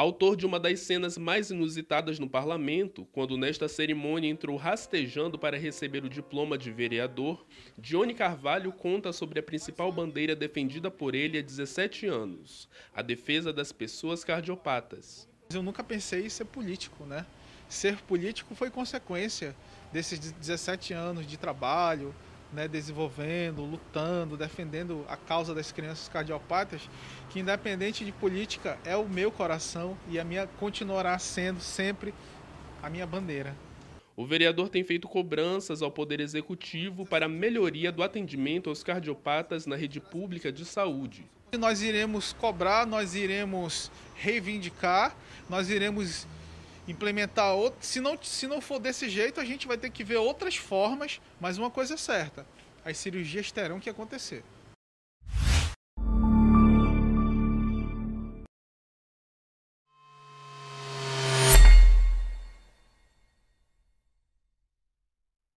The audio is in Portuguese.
Autor de uma das cenas mais inusitadas no parlamento, quando nesta cerimônia entrou rastejando para receber o diploma de vereador, Johnny Carvalho conta sobre a principal bandeira defendida por ele há 17 anos, a defesa das pessoas cardiopatas. Eu nunca pensei em ser político, né? Ser político foi consequência desses 17 anos de trabalho, né, desenvolvendo, lutando, defendendo a causa das crianças cardiopatas, que independente de política é o meu coração e a minha continuará sendo sempre a minha bandeira. O vereador tem feito cobranças ao Poder Executivo para a melhoria do atendimento aos cardiopatas na rede pública de saúde. Nós iremos cobrar, nós iremos reivindicar, nós iremos implementar outro. Se não, se não for desse jeito, a gente vai ter que ver outras formas, mas uma coisa é certa: as cirurgias terão que acontecer.